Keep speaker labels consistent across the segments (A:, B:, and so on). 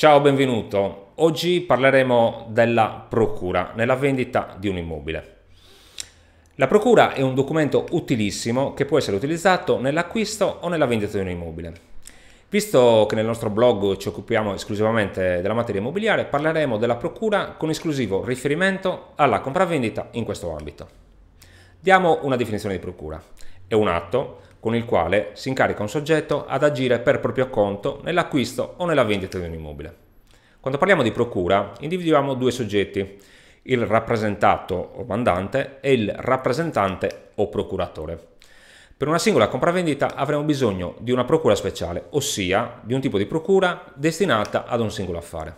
A: Ciao, benvenuto. Oggi parleremo della procura nella vendita di un immobile. La procura è un documento utilissimo che può essere utilizzato nell'acquisto o nella vendita di un immobile. Visto che nel nostro blog ci occupiamo esclusivamente della materia immobiliare, parleremo della procura con esclusivo riferimento alla compravendita in questo ambito. Diamo una definizione di procura. È un atto con il quale si incarica un soggetto ad agire per proprio conto nell'acquisto o nella vendita di un immobile. Quando parliamo di procura, individuiamo due soggetti, il rappresentato o mandante e il rappresentante o procuratore. Per una singola compravendita avremo bisogno di una procura speciale, ossia di un tipo di procura destinata ad un singolo affare.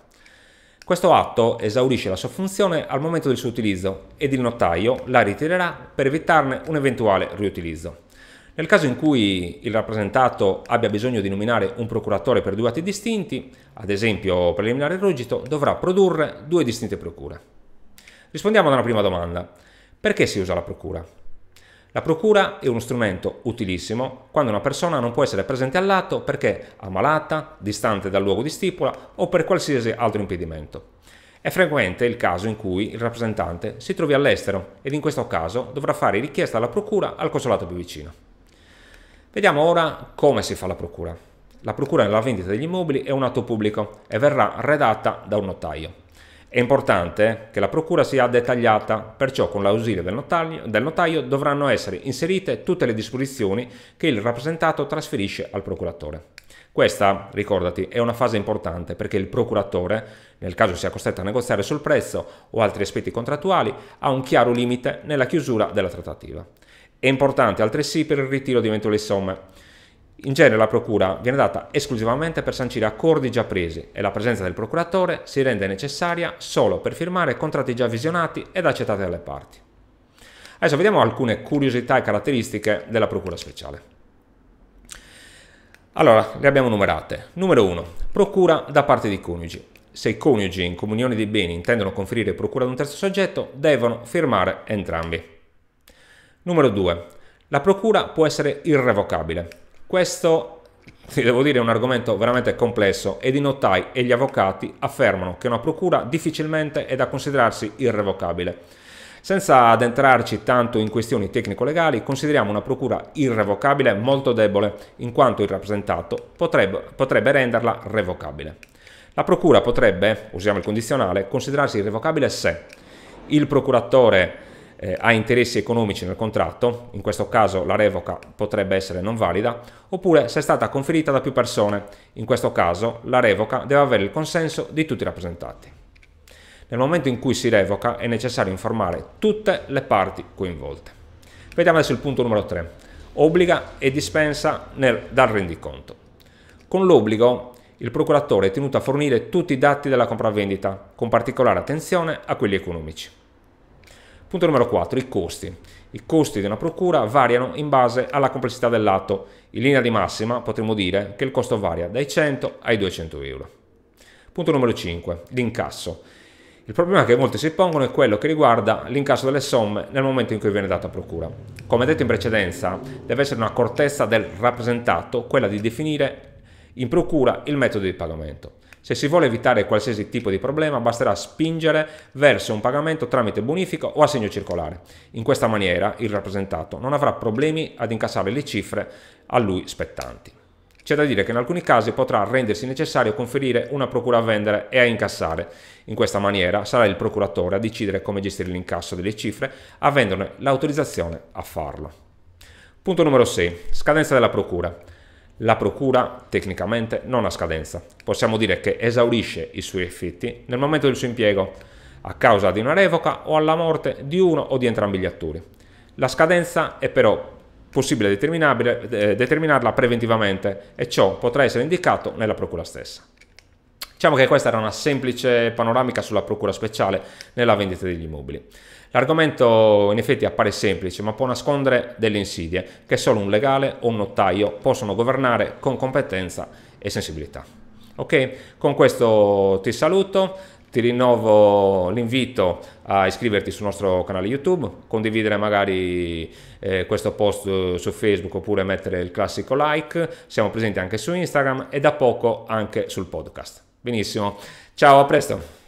A: Questo atto esaurisce la sua funzione al momento del suo utilizzo ed il notaio la ritirerà per evitarne un eventuale riutilizzo. Nel caso in cui il rappresentato abbia bisogno di nominare un procuratore per due atti distinti, ad esempio preliminare il ruggito, dovrà produrre due distinte procure. Rispondiamo alla prima domanda. Perché si usa la procura? La procura è uno strumento utilissimo quando una persona non può essere presente all'atto perché ammalata, distante dal luogo di stipula o per qualsiasi altro impedimento. È frequente il caso in cui il rappresentante si trovi all'estero ed in questo caso dovrà fare richiesta alla procura al consolato più vicino. Vediamo ora come si fa la procura. La procura nella vendita degli immobili è un atto pubblico e verrà redatta da un notaio. È importante che la procura sia dettagliata, perciò con l'ausilio del del notaio, dovranno essere inserite tutte le disposizioni che il rappresentato trasferisce al procuratore. Questa, ricordati, è una fase importante perché il procuratore, nel caso sia costretto a negoziare sul prezzo o altri aspetti contrattuali, ha un chiaro limite nella chiusura della trattativa. È importante altresì per il ritiro di eventuali somme. In genere la procura viene data esclusivamente per sancire accordi già presi e la presenza del procuratore si rende necessaria solo per firmare contratti già visionati ed accettati dalle parti. Adesso vediamo alcune curiosità e caratteristiche della procura speciale. Allora, le abbiamo numerate. Numero 1. Procura da parte dei coniugi. Se i coniugi in comunione di beni intendono conferire procura ad un terzo soggetto, devono firmare entrambi. Numero 2. La procura può essere irrevocabile. Questo, ti devo dire, è un argomento veramente complesso ed i notai e gli avvocati affermano che una procura difficilmente è da considerarsi irrevocabile. Senza addentrarci tanto in questioni tecnico-legali, consideriamo una procura irrevocabile molto debole, in quanto il rappresentato potrebbe, potrebbe renderla revocabile. La procura potrebbe, usiamo il condizionale, considerarsi irrevocabile se il procuratore eh, ha interessi economici nel contratto, in questo caso la revoca potrebbe essere non valida, oppure se è stata conferita da più persone, in questo caso la revoca deve avere il consenso di tutti i rappresentanti. Nel momento in cui si revoca è necessario informare tutte le parti coinvolte. Vediamo adesso il punto numero 3. Obbliga e dispensa nel, dal rendiconto. Con l'obbligo il procuratore è tenuto a fornire tutti i dati della compravendita, con particolare attenzione a quelli economici. Punto numero 4, i costi. I costi di una procura variano in base alla complessità dell'atto. In linea di massima potremmo dire che il costo varia dai 100 ai 200 euro. Punto numero 5, l'incasso. Il problema che molti si pongono è quello che riguarda l'incasso delle somme nel momento in cui viene data procura. Come detto in precedenza, deve essere una cortezza del rappresentato quella di definire in procura il metodo di pagamento. Se si vuole evitare qualsiasi tipo di problema basterà spingere verso un pagamento tramite bonifico o assegno circolare. In questa maniera il rappresentato non avrà problemi ad incassare le cifre a lui spettanti. C'è da dire che in alcuni casi potrà rendersi necessario conferire una procura a vendere e a incassare. In questa maniera sarà il procuratore a decidere come gestire l'incasso delle cifre, avendone l'autorizzazione a farlo. Punto numero 6. Scadenza della procura. La procura tecnicamente non ha scadenza, possiamo dire che esaurisce i suoi effetti nel momento del suo impiego, a causa di una revoca o alla morte di uno o di entrambi gli attori. La scadenza è però possibile eh, determinarla preventivamente e ciò potrà essere indicato nella procura stessa. Diciamo che questa era una semplice panoramica sulla procura speciale nella vendita degli immobili. L'argomento in effetti appare semplice, ma può nascondere delle insidie che solo un legale o un notaio possono governare con competenza e sensibilità. Ok, con questo ti saluto, ti rinnovo l'invito a iscriverti sul nostro canale YouTube, condividere magari eh, questo post su Facebook oppure mettere il classico like, siamo presenti anche su Instagram e da poco anche sul podcast. Benissimo, ciao, a presto.